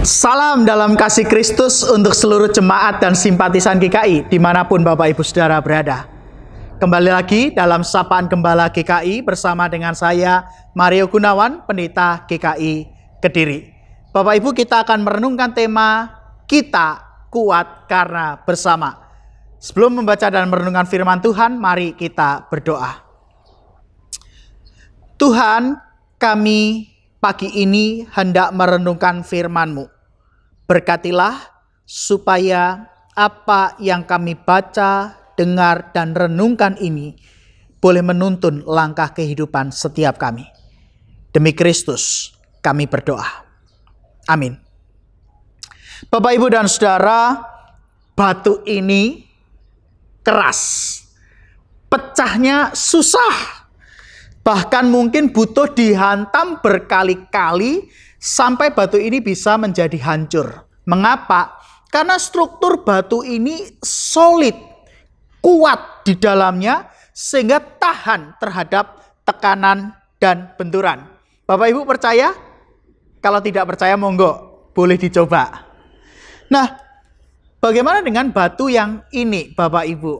Salam dalam kasih Kristus untuk seluruh jemaat dan simpatisan GKI dimanapun Bapak Ibu Saudara berada. Kembali lagi dalam Sapaan Gembala GKI bersama dengan saya Mario Gunawan, Pendeta GKI Kediri. Bapak Ibu kita akan merenungkan tema Kita Kuat Karena Bersama. Sebelum membaca dan merenungkan firman Tuhan, mari kita berdoa. Tuhan, kami pagi ini hendak merenungkan firman-Mu. Berkatilah supaya apa yang kami baca, dengar, dan renungkan ini boleh menuntun langkah kehidupan setiap kami. Demi Kristus, kami berdoa. Amin. Bapak, ibu, dan saudara, batu ini keras, pecahnya susah, bahkan mungkin butuh dihantam berkali-kali sampai batu ini bisa menjadi hancur. Mengapa? Karena struktur batu ini solid, kuat di dalamnya sehingga tahan terhadap tekanan dan benturan. Bapak Ibu percaya? Kalau tidak percaya monggo, boleh dicoba. Nah, bagaimana dengan batu yang ini Bapak Ibu?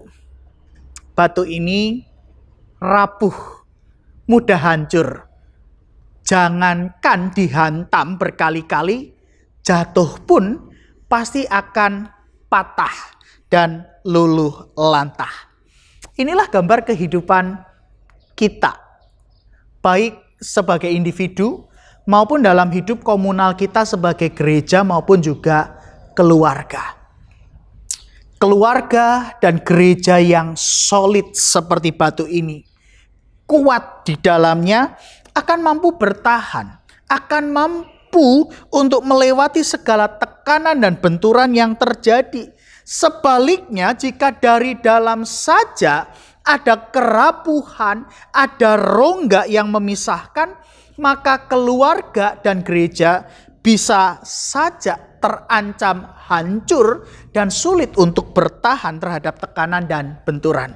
Batu ini rapuh, mudah hancur jangankan dihantam berkali-kali, jatuh pun pasti akan patah dan luluh lantah. Inilah gambar kehidupan kita, baik sebagai individu maupun dalam hidup komunal kita sebagai gereja maupun juga keluarga. Keluarga dan gereja yang solid seperti batu ini, kuat di dalamnya akan mampu bertahan, akan mampu untuk melewati segala tekanan dan benturan yang terjadi. Sebaliknya, jika dari dalam saja ada kerapuhan, ada rongga yang memisahkan, maka keluarga dan gereja bisa saja terancam hancur dan sulit untuk bertahan terhadap tekanan dan benturan.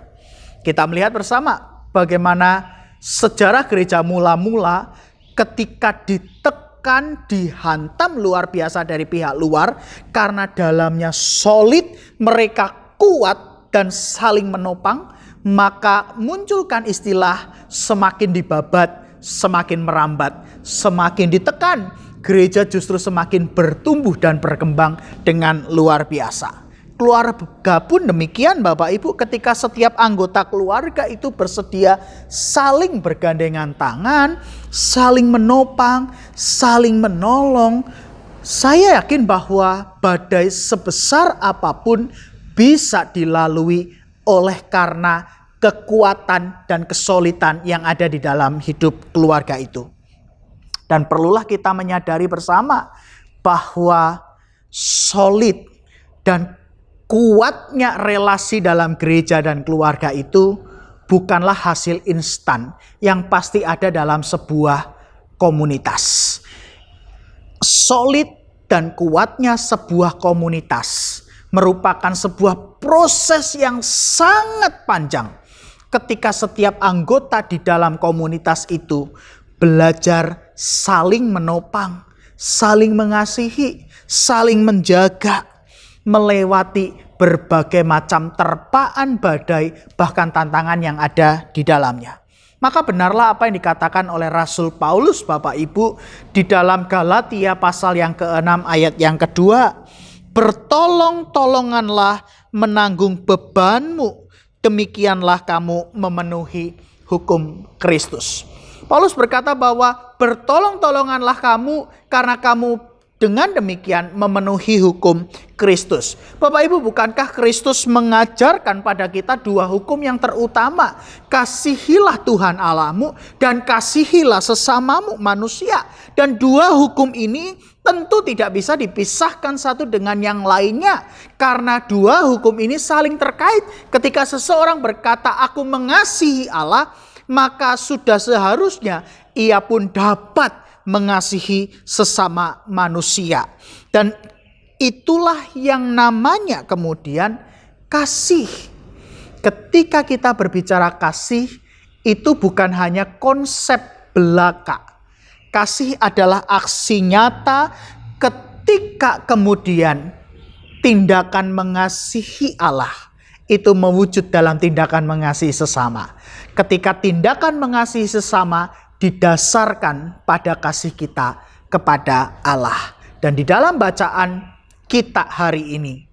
Kita melihat bersama bagaimana sejarah gereja mula-mula ketika ditekan, dihantam luar biasa dari pihak luar karena dalamnya solid, mereka kuat dan saling menopang, maka munculkan istilah semakin dibabat, semakin merambat, semakin ditekan, gereja justru semakin bertumbuh dan berkembang dengan luar biasa keluarga pun demikian Bapak Ibu ketika setiap anggota keluarga itu bersedia saling bergandengan tangan, saling menopang, saling menolong. Saya yakin bahwa badai sebesar apapun bisa dilalui oleh karena kekuatan dan kesulitan yang ada di dalam hidup keluarga itu. Dan perlulah kita menyadari bersama bahwa solid dan kuatnya relasi dalam gereja dan keluarga itu bukanlah hasil instan yang pasti ada dalam sebuah komunitas. Solid dan kuatnya sebuah komunitas merupakan sebuah proses yang sangat panjang ketika setiap anggota di dalam komunitas itu belajar saling menopang, saling mengasihi, saling menjaga melewati berbagai macam terpaan badai, bahkan tantangan yang ada di dalamnya. Maka benarlah apa yang dikatakan oleh Rasul Paulus Bapak Ibu di dalam Galatia pasal yang ke-6 ayat yang kedua. Bertolong-tolonganlah menanggung bebanmu, demikianlah kamu memenuhi hukum Kristus. Paulus berkata bahwa bertolong-tolonganlah kamu karena kamu dengan demikian memenuhi hukum Kristus. Bapak Ibu, bukankah Kristus mengajarkan pada kita dua hukum yang terutama? Kasihilah Tuhan Allahmu dan kasihilah sesamamu manusia. Dan dua hukum ini tentu tidak bisa dipisahkan satu dengan yang lainnya. Karena dua hukum ini saling terkait. Ketika seseorang berkata, aku mengasihi Allah, maka sudah seharusnya ia pun dapat mengasihi sesama manusia. Dan Itulah yang namanya kemudian kasih. Ketika kita berbicara kasih, itu bukan hanya konsep belaka. Kasih adalah aksi nyata ketika kemudian tindakan mengasihi Allah itu mewujud dalam tindakan mengasihi sesama. Ketika tindakan mengasihi sesama didasarkan pada kasih kita kepada Allah. Dan di dalam bacaan kita hari ini.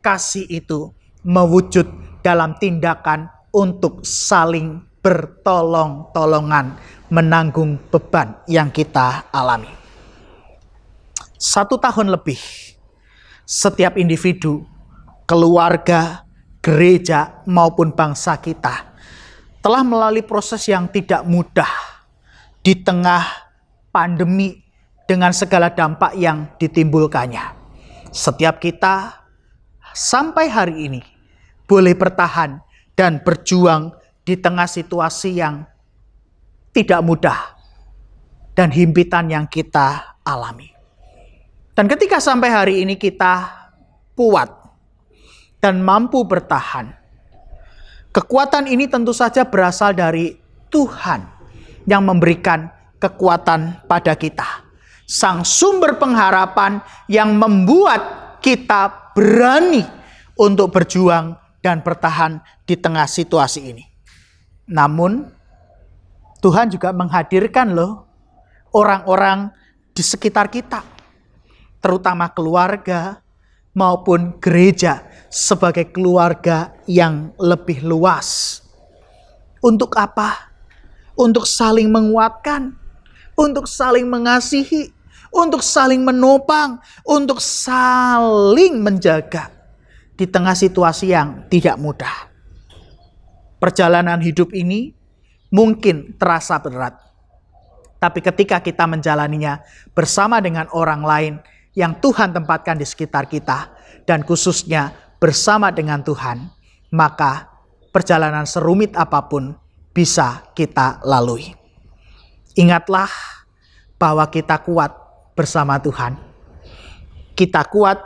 Kasih itu mewujud dalam tindakan untuk saling bertolong-tolongan menanggung beban yang kita alami. Satu tahun lebih, setiap individu, keluarga, gereja, maupun bangsa kita telah melalui proses yang tidak mudah di tengah pandemi dengan segala dampak yang ditimbulkannya. Setiap kita sampai hari ini boleh bertahan dan berjuang di tengah situasi yang tidak mudah dan himpitan yang kita alami. Dan ketika sampai hari ini kita kuat dan mampu bertahan, kekuatan ini tentu saja berasal dari Tuhan yang memberikan kekuatan pada kita sang sumber pengharapan yang membuat kita berani untuk berjuang dan bertahan di tengah situasi ini. Namun Tuhan juga menghadirkan loh orang-orang di sekitar kita, terutama keluarga maupun gereja sebagai keluarga yang lebih luas. Untuk apa? Untuk saling menguatkan, untuk saling mengasihi, untuk saling menopang, untuk saling menjaga di tengah situasi yang tidak mudah. Perjalanan hidup ini mungkin terasa berat, tapi ketika kita menjalaninya bersama dengan orang lain yang Tuhan tempatkan di sekitar kita, dan khususnya bersama dengan Tuhan, maka perjalanan serumit apapun bisa kita lalui. Ingatlah bahwa kita kuat bersama Tuhan. Kita kuat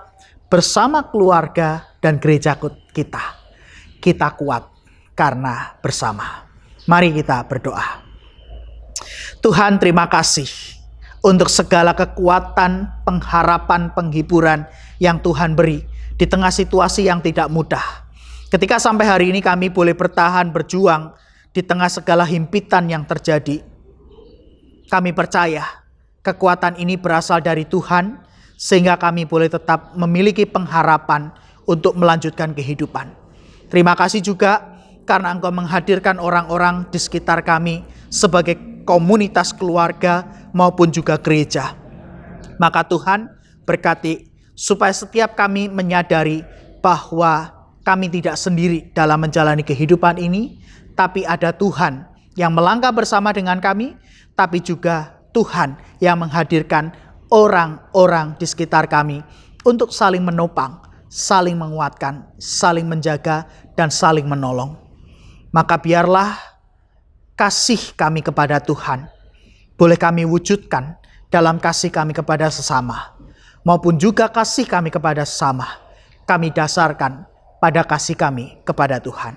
bersama keluarga dan gereja kita. Kita kuat karena bersama. Mari kita berdoa. Tuhan terima kasih untuk segala kekuatan, pengharapan, penghiburan yang Tuhan beri di tengah situasi yang tidak mudah. Ketika sampai hari ini kami boleh bertahan berjuang di tengah segala himpitan yang terjadi. Kami percaya Kekuatan ini berasal dari Tuhan sehingga kami boleh tetap memiliki pengharapan untuk melanjutkan kehidupan. Terima kasih juga karena Engkau menghadirkan orang-orang di sekitar kami sebagai komunitas keluarga maupun juga gereja. Maka Tuhan berkati supaya setiap kami menyadari bahwa kami tidak sendiri dalam menjalani kehidupan ini, tapi ada Tuhan yang melangkah bersama dengan kami, tapi juga Tuhan yang menghadirkan orang-orang di sekitar kami untuk saling menopang, saling menguatkan, saling menjaga, dan saling menolong. Maka biarlah kasih kami kepada Tuhan boleh kami wujudkan dalam kasih kami kepada sesama, maupun juga kasih kami kepada sesama. Kami dasarkan pada kasih kami kepada Tuhan.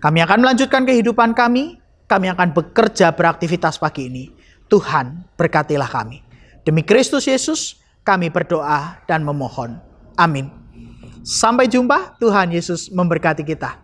Kami akan melanjutkan kehidupan kami, kami akan bekerja beraktivitas pagi ini Tuhan berkatilah kami. Demi Kristus Yesus kami berdoa dan memohon. Amin. Sampai jumpa, Tuhan Yesus memberkati kita.